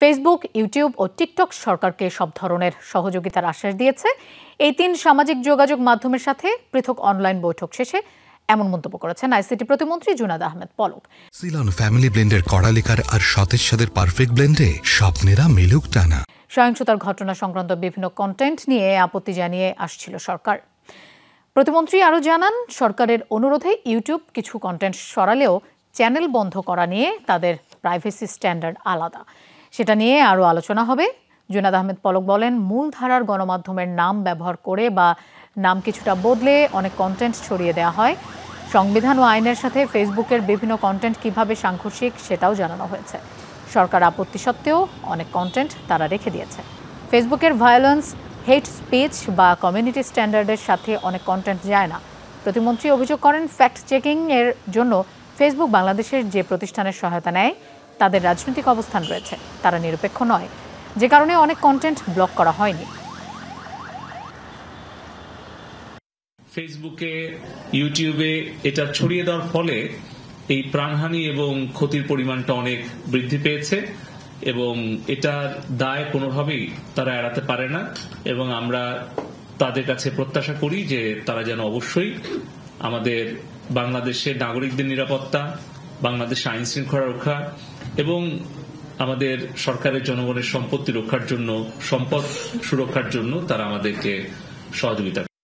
Facebook YouTube ও TikTok সরকারকে সব ধরনের সহযোগিতার আশ্বাস দিয়েছে এই তিন সামাজিক যোগাযোগ মাধ্যমের সাথে পৃথক অনলাইন বৈঠক শেষে এমন মন্তব্য করেছেন আইসিটি প্রতিমন্ত্রী জুনাদ আহমেদ পলক সিলন ফ্যামিলি ব্লেন্ডের কড়ালিকার আর সতেজ সাদের পারফেক্ট ব্লেন্ডে স্বপ্নেরা মিলুক টানা সহিংসতার ঘটনা সংক্রান্ত বিভিন্ন কন্টেন্ট নিয়ে আপত্তি জানিয়ে আসছিল সরকার প্রতিমন্ত্রী আরও জানান সরকারের অনুরোধে ইউটিউব কিছু কন্টেন্ট সরালেও চ্যানেল বন্ধ করা নিয়ে তাদের প্রাইভেসি স্ট্যান্ডার্ড আলাদা সেটা নিয়ে আরও আলোচনা হবে জুনাদ আহমেদ পলক বলেন মূলধারার গণমাধ্যমের নাম ব্যবহার করে বা নাম কিছুটা বদলে অনেক কন্টেন্ট ছড়িয়ে দেওয়া হয় সংবিধান ও আইনের সাথে ফেসবুকের বিভিন্ন কন্টেন্ট কিভাবে সাংঘর্ষিক সেটাও জানানো হয়েছে সরকার আপত্তি সত্ত্বেও অনেক কন্টেন্ট তারা রেখে দিয়েছে ফেসবুকের ভায়োলেন্স হেট স্পিচ বা কমিউনিটি স্ট্যান্ডার্ডের সাথে অনেক কন্টেন্ট যায় না প্রতিমন্ত্রী অভিযোগ করেন ফ্যাক্ট চেকিংয়ের জন্য ফেসবুক বাংলাদেশের যে প্রতিষ্ঠানের সহায়তা নেয় তাদের রাজনৈতিক অবস্থান রয়েছে তারা নিরপেক্ষ নয় যে কারণে অনেক কন্টেন্ট ব্লক করা হয়নি ফেসবুকে ইউটিউবে এটা ছড়িয়ে দেওয়ার ফলে এই প্রাণহানি এবং ক্ষতির পরিমাণটা অনেক বৃদ্ধি পেয়েছে এবং এটার দায় কোনোভাবেই তারা এড়াতে পারে না এবং আমরা তাদের কাছে প্রত্যাশা করি যে তারা যেন অবশ্যই আমাদের বাংলাদেশের নাগরিকদের নিরাপত্তা বাংলাদেশ আইন শৃঙ্খলা রক্ষা এবং আমাদের সরকারের জনগণের সম্পত্তি রক্ষার জন্য সম্পদ সুরক্ষার জন্য তারা আমাদেরকে সহযোগিতা